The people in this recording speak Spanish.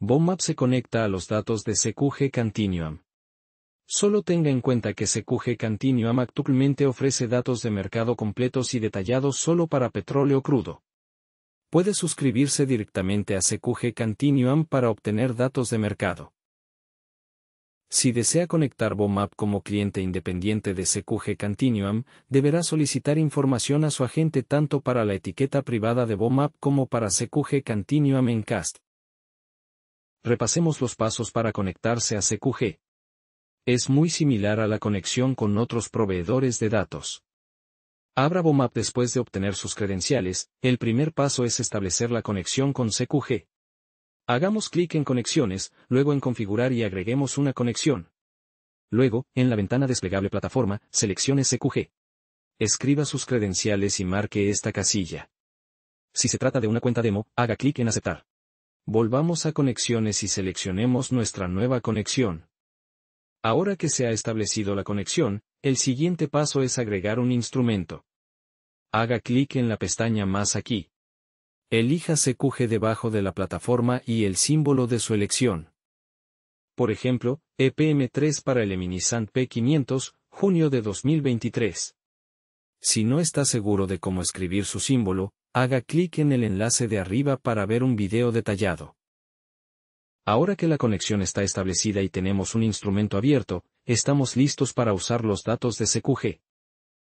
BOMAP se conecta a los datos de CQG Continuum. Solo tenga en cuenta que CQG Continuum actualmente ofrece datos de mercado completos y detallados solo para petróleo crudo. Puede suscribirse directamente a CQG Continuum para obtener datos de mercado. Si desea conectar BOMAP como cliente independiente de CQG Continuum, deberá solicitar información a su agente tanto para la etiqueta privada de BOMAP como para CQG Continuum en CAST. Repasemos los pasos para conectarse a CQG. Es muy similar a la conexión con otros proveedores de datos. Abra Bomap después de obtener sus credenciales, el primer paso es establecer la conexión con CQG. Hagamos clic en Conexiones, luego en Configurar y agreguemos una conexión. Luego, en la ventana desplegable Plataforma, seleccione CQG. Escriba sus credenciales y marque esta casilla. Si se trata de una cuenta demo, haga clic en Aceptar. Volvamos a conexiones y seleccionemos nuestra nueva conexión. Ahora que se ha establecido la conexión, el siguiente paso es agregar un instrumento. Haga clic en la pestaña Más aquí. Elija CQG debajo de la plataforma y el símbolo de su elección. Por ejemplo, EPM3 para el Eminisant P500, junio de 2023. Si no está seguro de cómo escribir su símbolo, Haga clic en el enlace de arriba para ver un video detallado. Ahora que la conexión está establecida y tenemos un instrumento abierto, estamos listos para usar los datos de CQG.